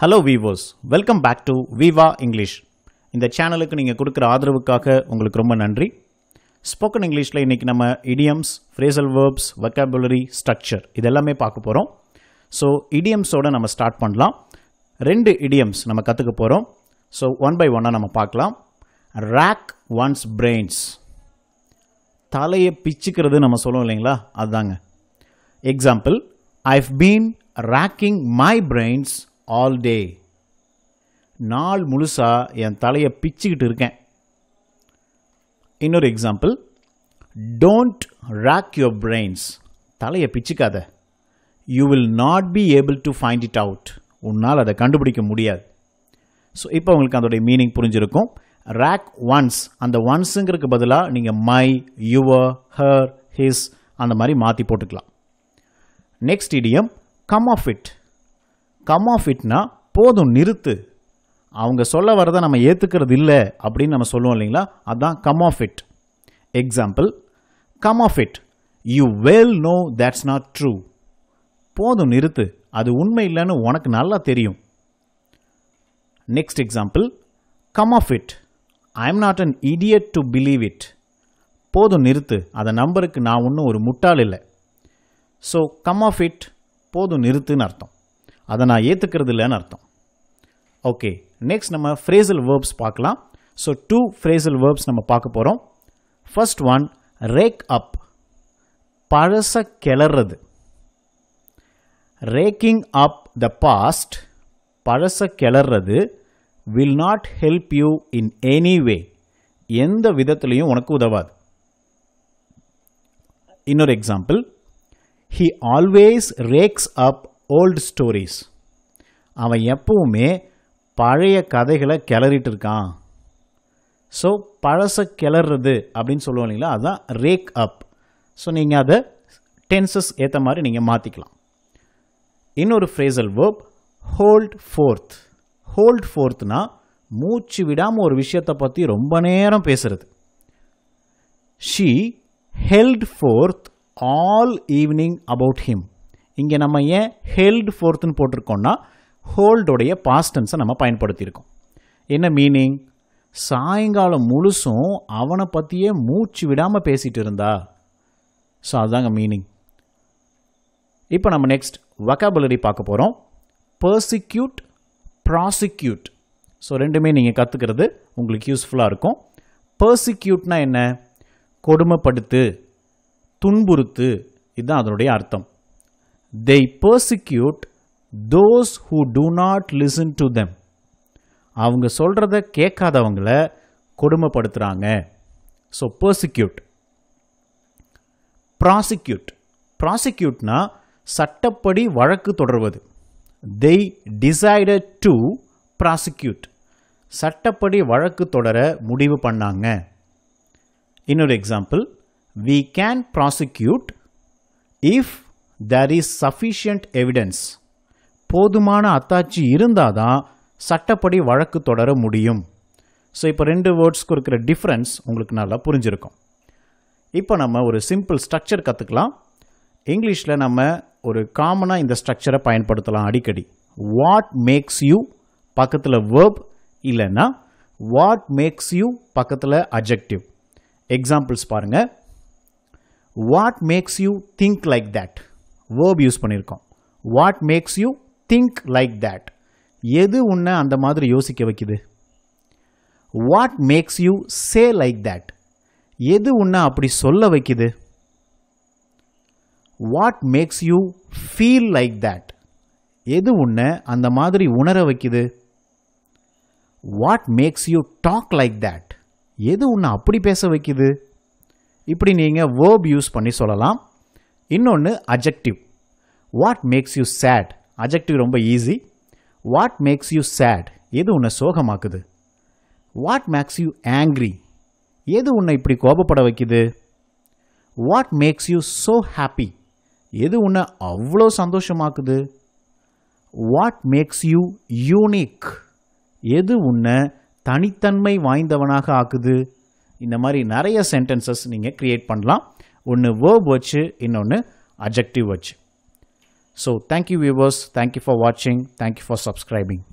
hello வீவோஸ் welcome back to Viva English இந்த சேனலுக்கு நீங்கள் கொடுக்குற ஆதரவுக்காக உங்களுக்கு ரொம்ப நன்றி ஸ்போக்கன் இங்கிலீஷில் இன்றைக்கி நம்ம idioms phrasal verbs vocabulary structure இதெல்லாமே பார்க்க போகிறோம் ஸோ இடியம்ஸோடு நம்ம ஸ்டார்ட் பண்ணலாம் ரெண்டு இடியம்ஸ் நம்ம கற்றுக்க போகிறோம் ஸோ ஒன் பை ஒன்னாக நம்ம பார்க்கலாம் ரேக் ஒன்ஸ் பிரெயின்ஸ் தலையை பிச்சுக்கிறது நம்ம சொல்லுவோம் இல்லைங்களா அதுதாங்க example I have been racking my brains all day நாள் முழுசாக என் தலையை பிச்சுக்கிட்டு இருக்கேன் இன்னொரு example don't rake your brains தலையை பிச்சுக்காத you will not be able to find it out உன்னால் அதை கண்டுபிடிக்க முடியாது ஸோ இப்போ உங்களுக்கு அதோடைய மீனிங் புரிஞ்சிருக்கும் ரேக் ஒன்ஸ் அந்த ஒன்ஸுங்கிறதுக்கு பதிலாக நீங்கள் மை யுவர் ஹர் ஹிஸ் அந்த மாதிரி மாற்றி போட்டுக்கலாம் next idiom come off it come off இட்னா போதும் நிறுத்து அவங்க சொல்ல வரதை நம்ம ஏற்றுக்கிறது இல்லை அப்படின்னு நம்ம சொல்லுவோம் இல்லைங்களா அதுதான் come off it example come off it you well know that's not true போதும் நிறுத்து அது உண்மை இல்லைன்னு உனக்கு நல்லா தெரியும் next example come off it I am not an idiot to believe it போதும் நிறுத்து அதை நம்பருக்கு நான் ஒன்றும் ஒரு முட்டாள் இல்லை ஸோ கம் ஆஃப் இட் போதும் நிறுத்துன்னு அர்த்தம் அதை நான் ஏற்றுக்கிறது இல்லைன்னு அர்த்தம் ஓகே நெக்ஸ்ட் நம்ம ஃப்ரேசல் வேர்ப்ஸ் பார்க்கலாம் ஸோ டூ ஃப்ரேசல் வேர்ப்ஸ் நம்ம பார்க்க போகிறோம் ஃபர்ஸ்ட் ஒன் ரேக் அப் பழச கிளறது ரேக்கிங் அப் த பாஸ்ட் பழச கிளறது will not help you in any way எந்த விதத்துலையும் உனக்கு உதவாது இன்னொரு example he always rakes up old stories அவன் எப்பவுமே பழைய கதைகளை கிளறிட்டு இருக்கான் ஸோ பழசை கிளறது அப்படின்னு சொல்லுவோம் இல்லைங்களா அதுதான் ரேக் அப் ஸோ நீங்கள் அதை டென்சஸ் ஏற்ற மாதிரி நீங்கள் மாற்றிக்கலாம் இன்னொரு phrasal verb hold forth hold ஃபோர்த்னா மூச்சு விடாமல் ஒரு விஷயத்தை பற்றி ரொம்ப நேரம் பேசுறது she held forth all evening about him இங்கே நம்ம ஏன் ஹெல்டு ஃபோர்த்துன்னு போட்டிருக்கோம்னா ஹோல்டுடைய பாஸ்டன்ஸை நம்ம பயன்படுத்தியிருக்கோம் என்ன மீனிங் சாயங்காலம் முழுசும் அவனை பற்றியே மூச்சு விடாமல் பேசிகிட்டு இருந்தா ஸோ அதுதாங்க மீனிங் இப்போ நம்ம நெக்ஸ்ட் வக்காபுலரி பார்க்க போகிறோம் பர்சிக்யூட் ப்ராசிக்யூட் ஸோ ரெண்டுமே நீங்கள் கற்றுக்கிறது உங்களுக்கு யூஸ்ஃபுல்லாக இருக்கும் பர்சிக்யூட்னா என்ன கொடுமைப்படுத்து துன்புறுத்து இதுதான் அதனுடைய அர்த்தம் they persecute those who do not listen to them அவங்க சொல்கிறத கேட்காதவங்கள கொடுமைப்படுத்துகிறாங்க ஸோ பர்சிக்யூட் ப்ராசிக்யூட் ப்ராசிக்யூட்னா சட்டப்படி வழக்கு தொடர்வது தெய் டிசைடட் டு ப்ராசிக்யூட் சட்டப்படி வழக்கு தொடர முடிவு பண்ணாங்க இன்னொரு example we can prosecute if there is sufficient evidence போதுமான அத்தாட்சி இருந்தால் தான் சட்டப்படி வழக்கு தொடர முடியும் ஸோ இப்போ ரெண்டு வேர்ட்ஸ்க்கு இருக்கிற டிஃப்ரென்ஸ் உங்களுக்கு நல்லா புரிஞ்சிருக்கும் இப்போ நம்ம ஒரு சிம்பிள் ஸ்ட்ரக்சர் கற்றுக்கலாம் இங்கிலீஷில் நம்ம ஒரு காமனாக இந்த ஸ்ட்ரக்சரை பயன்படுத்தலாம் அடிக்கடி வாட் மேக்ஸ் யூ பக்கத்தில் வேர்ப் இல்லைன்னா வாட் மேக்ஸ் யூ பக்கத்தில் அப்ஜெக்டிவ் எக்ஸாம்பிள்ஸ் பாருங்கள் what makes you think like that verb use பண்ணியிருக்கோம் what makes you think like that எது உன்னை அந்த மாதிரி யோசிக்க வைக்குது what makes you say like that எது உன்னை அப்படி சொல்ல வைக்குது what makes you feel like that எது உன்னை அந்த மாதிரி உணர வைக்குது what makes you talk like that எது உன்னை அப்படி பேச வைக்குது இப்படி நீங்கள் வேர்ப் யூஸ் பண்ணி சொல்லலாம் இன்னொன்று adjective what makes you sad adjective ரொம்ப easy what makes you sad எது உன்னை சோகமாக்குது வாட் மேக்ஸ் யூ ஆங்க்ரி எது உன்னை இப்படி கோபப்பட வைக்குது what makes you so happy எது உன்னை அவ்வளோ சந்தோஷமாக்குது வாட் மேக்ஸ் யூ யூனிக் எது உன்னை தனித்தன்மை வாய்ந்தவனாக ஆக்குது இந்த மாதிரி நிறைய சென்டென்சஸ் நீங்கள் க்ரியேட் பண்ணலாம் ஒன்று வேர்ப் வச்சு இன்னொன்று அஜெக்டிவ் வச்சு so thank you viewers thank you for வாட்சிங் தேங்க்யூ ஃபார் சப்ஸ்கிரைபிங்